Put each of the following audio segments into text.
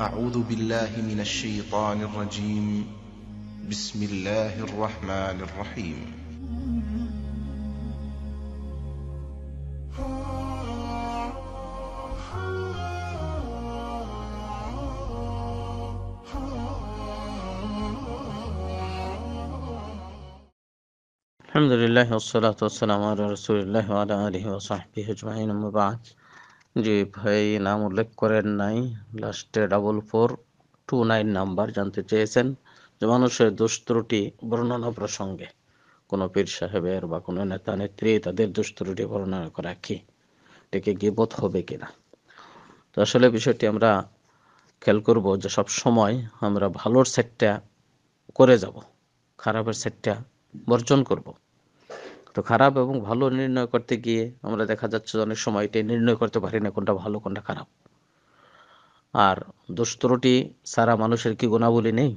أعوذ بالله من الشيطان الرجيم بسم الله الرحمن الرحيم الحمد لله والصلاة والسلام على رسول الله وعلى آله وصحبه أجمعين أما بعد জি ভাই নাম উল্লেখ করেন নাই লাস্টে double four two nine number জানতে চেয়েছেন যে মানুষের দোষ বর্ণনা প্রসঙ্গে কোনো পীর সাহেবের বা কোনো নেতা নেত্রী তাদের দোষ বর্ণনা করা কি এটাকে গিবত হবে কিনা তো আসলে বিষয়টি আমরা খেয়াল করব যে সব সময় আমরা ভালোর সেটটা করে যাব খারাপের সেটটা বর্জন করব তো খারাপ এবং ভালো নির্ণয় করতে গিয়ে আমরা দেখা যাচ্ছে অনেক সময় এটা নির্ণয় করতে পারি না কোনটা ভালো কোনটা খারাপ আর দোষ ত্রুটি সারা মানুষের কি গুণাবলী নেই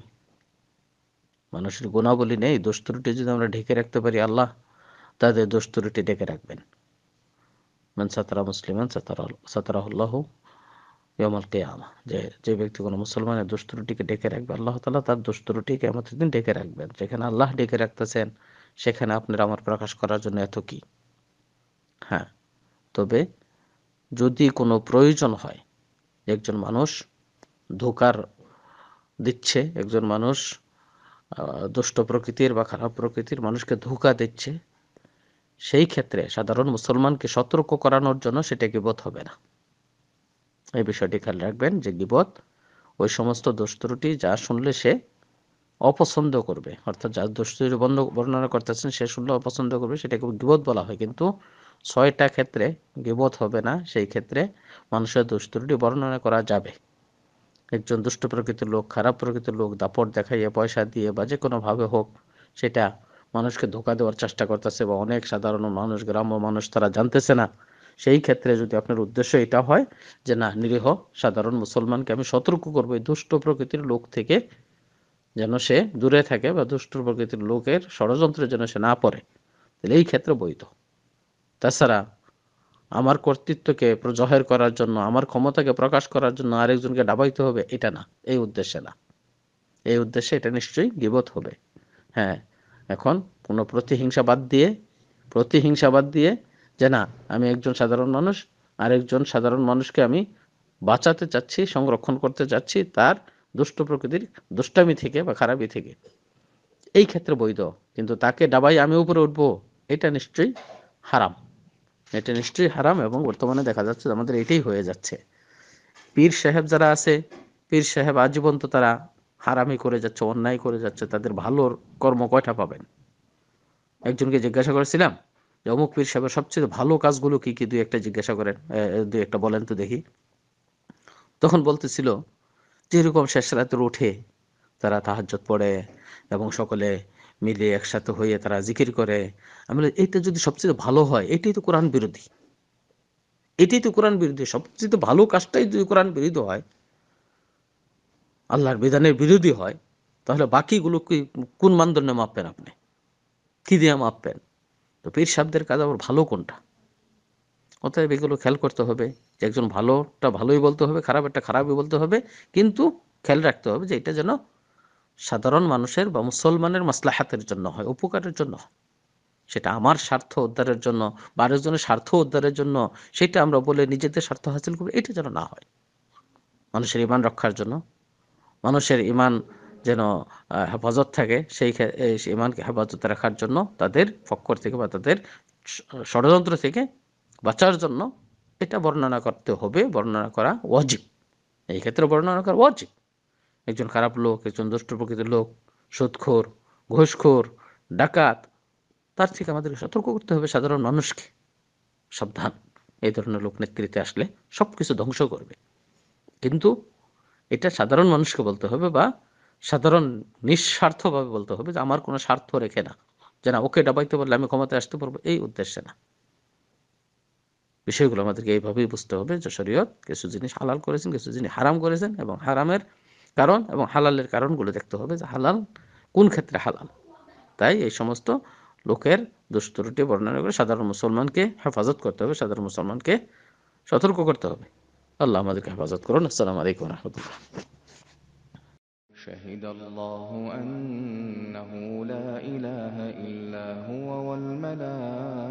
মানুষের গুণাবলী নেই দোষ ত্রুটি যদি আমরা ঢেকে রাখতে পারি আল্লাহ তাদের দোষ ত্রুটি ঢেকে রাখবেন মান সাতারা মুসলিম সাতারাহ ইয়মাল কেয়ামা যে যে ব্যক্তি কোনো মুসলমানের দোষ ত্রুটিকে ডেকে রাখবে আল্লাহ তালা তার দোষ ত্রুটিকে আমাদের দিন ডেকে রাখবেন যেখানে আল্লাহ ডেকে রাখতেছেন সেখানে আপনার আমার প্রকাশ করার জন্য এত কি হ্যাঁ তবে যদি কোনো প্রয়োজন হয় একজন মানুষ ধোকার দিচ্ছে একজন মানুষ দুষ্ট প্রকৃতির বা খারাপ প্রকৃতির মানুষকে ধোকা দিচ্ছে সেই ক্ষেত্রে সাধারণ মুসলমানকে সতর্ক করানোর জন্য সেটা গিবত হবে না এই বিষয়টি খেয়াল রাখবেন যে গিবত ওই সমস্ত দোষ ত্রুটি যা শুনলে সে অপছন্দ করবে অর্থাৎ যার দোষটির বন্ধ বর্ণনা করতেছেন সে শুনলে অপছন্দ করবে সেটাকে গিবত বলা হয় কিন্তু ছয়টা ক্ষেত্রে গিবত হবে না সেই ক্ষেত্রে মানুষের দুষ্টুটি বর্ণনা করা যাবে একজন দুষ্ট প্রকৃতির লোক খারাপ প্রকৃতির লোক দাপট দেখাইয়ে পয়সা দিয়ে বা যে কোনোভাবে হোক সেটা মানুষকে ধোকা দেওয়ার চেষ্টা করতেছে বা অনেক সাধারণ মানুষ গ্রাম্য মানুষ তারা জানতেছে না সেই ক্ষেত্রে যদি আপনার উদ্দেশ্য এটা হয় যে না নিরীহ সাধারণ মুসলমানকে আমি সতর্ক করবো এই দুষ্ট প্রকৃতির লোক থেকে যেন সে দূরে থাকে বা দুষ্ট প্রকৃতির লোকের ষড়যন্ত্রে যেন সে না পড়ে তাহলে এই ক্ষেত্রে বৈধ তাছাড়া আমার কর্তৃত্বকে জহের করার জন্য আমার ক্ষমতাকে প্রকাশ করার জন্য আরেকজনকে ডাবাইতে হবে এটা না এই উদ্দেশ্যে না এই উদ্দেশ্যে এটা নিশ্চয়ই গিবত হবে হ্যাঁ এখন কোনো বাদ দিয়ে প্রতিহিংসা বাদ দিয়ে যে না আমি একজন সাধারণ মানুষ আরেকজন সাধারণ মানুষকে আমি বাঁচাতে চাচ্ছি সংরক্ষণ করতে চাচ্ছি তার দুষ্ট প্রকৃতির দুষ্টামি থেকে বা খারাপি থেকে এই ক্ষেত্রে বৈধ কিন্তু তাকে ডাবাই আমি উপরে উঠবো এটা নিশ্চয়ই হারাম এটা নিশ্চয়ই হারাম এবং বর্তমানে দেখা যাচ্ছে আমাদের এটাই হয়ে যাচ্ছে পীর সাহেব যারা আছে পীর সাহেব আজীবন তো তারা হারামি করে যাচ্ছে অন্যায় করে যাচ্ছে তাদের ভালো কর্ম কয়টা পাবেন একজনকে জিজ্ঞাসা করেছিলাম যে অমুক পীর সাহেবের সবচেয়ে ভালো কাজগুলো কি কি দুই একটা জিজ্ঞাসা করেন দুই একটা বলেন তো দেখি তখন বলতেছিল যেরকম শেষ রাতের উঠে তারা তাহাজ্জত পড়ে এবং সকলে মিলে একসাথে হয়ে তারা জিকির করে আমি এইটা যদি সবচেয়ে ভালো হয় এটাই তো কোরআন বিরোধী এটাই তো কোরআন বিরোধী সবচেয়ে ভালো কাজটাই যদি কোরআন বিরোধী হয় আল্লাহর বিধানের বিরোধী হয় তাহলে বাকিগুলো কি কোন মানদণ্ডে মাপবেন আপনি কি দিয়ে মাপবেন তো পীর সাহেবদের কাজ আবার ভালো কোনটা অতএব এগুলো খেয়াল করতে হবে যে একজন ভালোটা ভালোই বলতে হবে খারাপ একটা খারাপই বলতে হবে কিন্তু খেয়াল রাখতে হবে যে এটা যেন সাধারণ মানুষের বা মুসলমানের মাসলাহাতের জন্য হয় উপকারের জন্য সেটা আমার স্বার্থ উদ্ধারের জন্য বা আরেকজনের স্বার্থ উদ্ধারের জন্য সেটা আমরা বলে নিজেদের স্বার্থ হাসিল করি এটা যেন না হয় মানুষের ইমান রক্ষার জন্য মানুষের ইমান যেন হেফাজত থাকে সেই ইমানকে হেফাজত রাখার জন্য তাদের ফক্কর থেকে বা তাদের ষড়যন্ত্র থেকে বাঁচার জন্য এটা বর্ণনা করতে হবে বর্ণনা করা অজিব এই ক্ষেত্রে বর্ণনা করা অজিব একজন খারাপ লোক একজন দুষ্ট প্রকৃতির লোক সৎখোর ঘোষখোর ডাকাত তার থেকে আমাদেরকে সতর্ক করতে হবে সাধারণ মানুষকে সাবধান এই ধরনের লোক নেতৃত্বে আসলে সব কিছু ধ্বংস করবে কিন্তু এটা সাধারণ মানুষকে বলতে হবে বা সাধারণ নিঃস্বার্থভাবে বলতে হবে যে আমার কোনো স্বার্থ রেখে না যে না ওকে ডাবাইতে পারলে আমি ক্ষমতায় আসতে পারবো এই উদ্দেশ্যে না বিষয়গুলো আমাদেরকে এইভাবেই বুঝতে হবে যে শরীয়ত কিছু জিনিস হালাল করেছেন কিছু জিনিস হারাম করেছেন এবং হারামের কারণ এবং হালালের কারণগুলো দেখতে হবে যে হালাল কোন ক্ষেত্রে হালাল তাই এই সমস্ত লোকের দুষ্টরুটি বর্ণনা করে সাধারণ মুসলমানকে হেফাজত করতে হবে সাধারণ মুসলমানকে সতর্ক করতে হবে আল্লাহ আমাদেরকে হেফাজত করুন আসসালামু আলাইকুম রহমতুল্লাহ شهد الله أنه لا إله إلا هو والملائكة